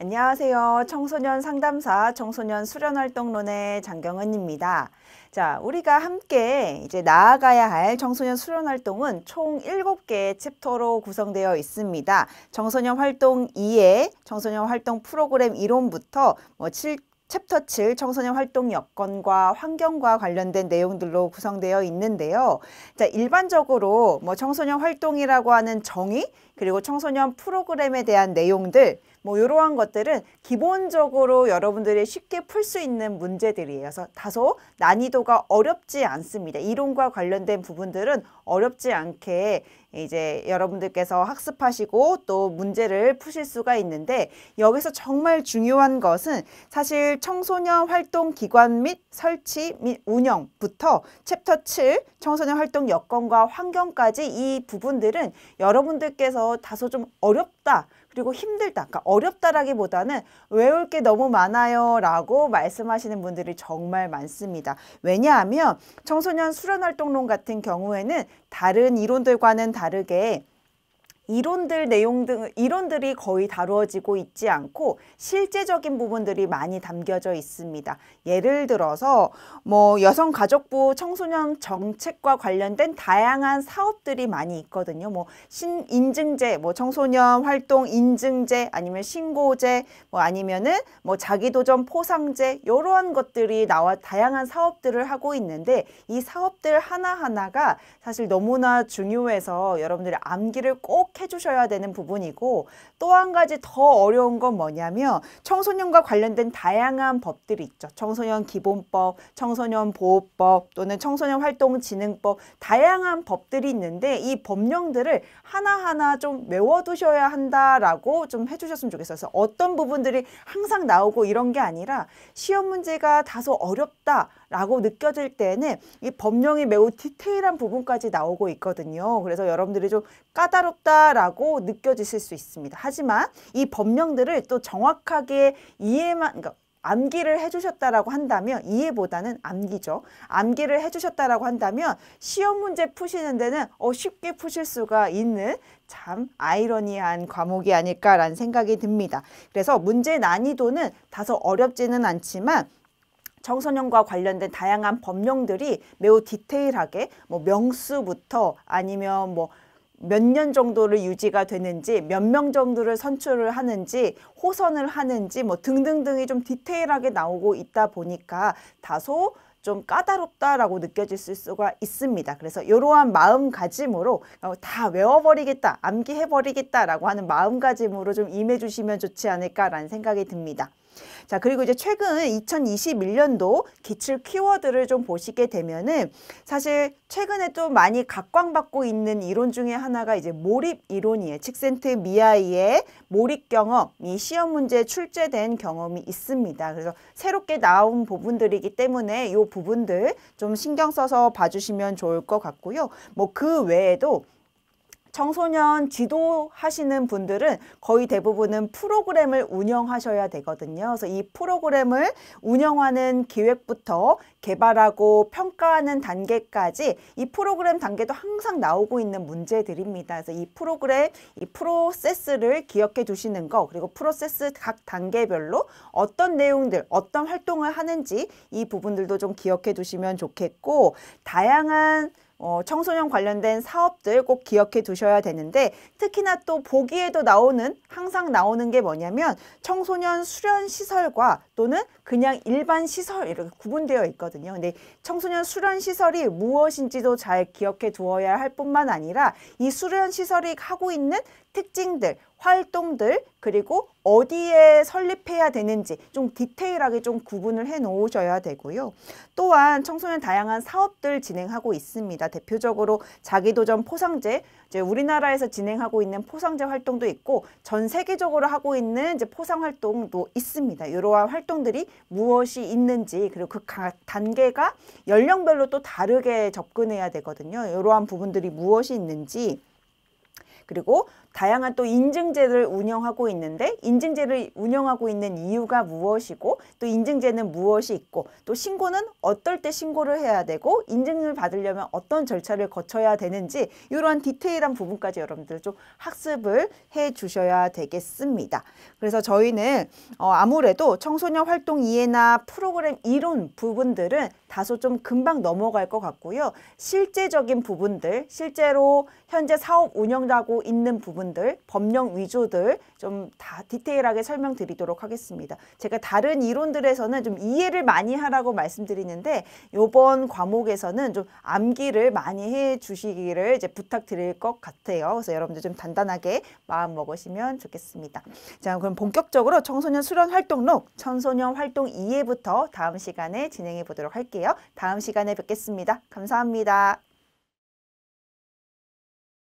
안녕하세요. 청소년 상담사 청소년 수련활동론의 장경은입니다. 자, 우리가 함께 이제 나아가야 할 청소년 수련 활동은 총 일곱 개의 챕터로 구성되어 있습니다. 청소년 활동 2에 청소년 활동 프로그램 이론부터 뭐 7, 챕터 7 청소년 활동 여건과 환경과 관련된 내용들로 구성되어 있는데요. 자, 일반적으로 뭐 청소년 활동이라고 하는 정의 그리고 청소년 프로그램에 대한 내용들 뭐 이러한 것들은 기본적으로 여러분들이 쉽게 풀 수 있는 문제들이어서 다소 난이도가 어렵지 않습니다. 이론과 관련된 부분들은 어렵지 않게 이제 여러분들께서 학습하시고 또 문제를 푸실 수가 있는데 여기서 정말 중요한 것은 사실 청소년 활동 기관 및 설치 및 운영부터 챕터 7 청소년 활동 여건과 환경까지 이 부분들은 여러분들께서 다소 좀 어렵다 그리고 힘들다, 그러니까 어렵다라기보다는 외울 게 너무 많아요 라고 말씀하시는 분들이 정말 많습니다. 왜냐하면 청소년 수련활동론 같은 경우에는 다른 이론들과는 다르게 이론들 내용 등 이론들이 거의 다루어지고 있지 않고 실제적인 부분들이 많이 담겨져 있습니다. 예를 들어서 뭐 여성가족부 청소년 정책과 관련된 다양한 사업들이 많이 있거든요. 뭐 신, 인증제, 뭐 청소년 활동 인증제 아니면 신고제 뭐 아니면은 뭐 자기도전 포상제 이러한 것들이 나와 다양한 사업들을 하고 있는데 이 사업들 하나하나가 사실 너무나 중요해서 여러분들이 암기를 꼭 해주셔야 되는 부분이고 또 한 가지 더 어려운 건 뭐냐면 청소년과 관련된 다양한 법들이 있죠. 청소년 기본법, 청소년 보호법 또는 청소년 활동 진흥법 다양한 법들이 있는데 이 법령들을 하나하나 좀 외워두셔야 한다라고 좀 해주셨으면 좋겠어요. 그래서 어떤 부분들이 항상 나오고 이런 게 아니라 시험 문제가 다소 어렵다 라고 느껴질 때는 이 법령이 매우 디테일한 부분까지 나오고 있거든요. 그래서 여러분들이 좀 까다롭다라고 느껴지실 수 있습니다. 하지만 이 법령들을 또 정확하게 이해만, 그러니까 암기를 해주셨다라고 한다면 이해보다는 암기죠. 암기를 해주셨다라고 한다면 시험 문제 푸시는 데는 어, 쉽게 푸실 수가 있는 참 아이러니한 과목이 아닐까라는 생각이 듭니다. 그래서 문제 난이도는 다소 어렵지는 않지만 청소년과 관련된 다양한 법령들이 매우 디테일하게 뭐 명수부터 아니면 뭐 몇 년 정도를 유지가 되는지 몇 명 정도를 선출을 하는지 호선을 하는지 뭐 등등등이 좀 디테일하게 나오고 있다 보니까 다소 좀 까다롭다라고 느껴질 수가 있습니다. 그래서 이러한 마음가짐으로 어, 다 외워버리겠다, 암기해버리겠다라고 하는 마음가짐으로 좀 임해주시면 좋지 않을까라는 생각이 듭니다. 자, 그리고 이제 최근 2021년도 기출 키워드를 좀 보시게 되면은 사실 최근에 또 많이 각광받고 있는 이론 중에 하나가 이제 몰입 이론이에요. 칙센트 미아이의 몰입 경험이 시험 문제 출제된 경험이 있습니다. 그래서 새롭게 나온 부분들이기 때문에 이 부분들 좀 신경 써서 봐주시면 좋을 것 같고요. 뭐 그 외에도 청소년 지도하시는 분들은 거의 대부분은 프로그램을 운영하셔야 되거든요. 그래서 이 프로그램을 운영하는 기획부터 개발하고 평가하는 단계까지 이 프로그램 단계도 항상 나오고 있는 문제들입니다. 그래서 이 프로그램, 이 프로세스를 기억해 주시는 거 그리고 프로세스 각 단계별로 어떤 내용들, 어떤 활동을 하는지 이 부분들도 좀 기억해 주시면 좋겠고 다양한 어, 청소년 관련된 사업들 꼭 기억해 두셔야 되는데 특히나 또 보기에도 나오는 항상 나오는 게 뭐냐면 청소년 수련 시설과 또는 그냥 일반 시설 이렇게 구분되어 있거든요. 근데 청소년 수련 시설이 무엇인지도 잘 기억해 두어야 할 뿐만 아니라 이 수련 시설이 하고 있는 특징들 활동들 그리고 어디에 설립해야 되는지 좀 디테일하게 좀 구분을 해 놓으셔야 되고요. 또한 청소년 다양한 사업들 진행하고 있습니다. 대표적으로 자기도전 포상제, 이제 우리나라에서 진행하고 있는 포상제 활동도 있고 전 세계적으로 하고 있는 이제 포상 활동도 있습니다. 이러한 활동들이 무엇이 있는지 그리고 그 단계가 연령별로 또 다르게 접근해야 되거든요. 이러한 부분들이 무엇이 있는지 그리고 다양한 또 인증제를 운영하고 있는데 인증제를 운영하고 있는 이유가 무엇이고 또 인증제는 무엇이 있고 또 신고는 어떨 때 신고를 해야 되고 인증을 받으려면 어떤 절차를 거쳐야 되는지 이러한 디테일한 부분까지 여러분들 좀 학습을 해 주셔야 되겠습니다. 그래서 저희는 어, 아무래도 청소년 활동 이해나 프로그램 이론 부분들은 다소 좀 금방 넘어갈 것 같고요. 실제적인 부분들, 실제로 현재 사업 운영하고 있는 부분들, 법령 위조들 좀 다 디테일하게 설명드리도록 하겠습니다. 제가 다른 이론들에서는 좀 이해를 많이 하라고 말씀드리는데 요번 과목에서는 좀 암기를 많이 해 주시기를 이제 부탁드릴 것 같아요. 그래서 여러분들 좀 단단하게 마음 먹으시면 좋겠습니다. 자, 그럼 본격적으로 청소년 수련 활동록, 청소년 활동 이해부터 다음 시간에 진행해 보도록 할게요. 다음 시간에 뵙겠습니다. 감사합니다.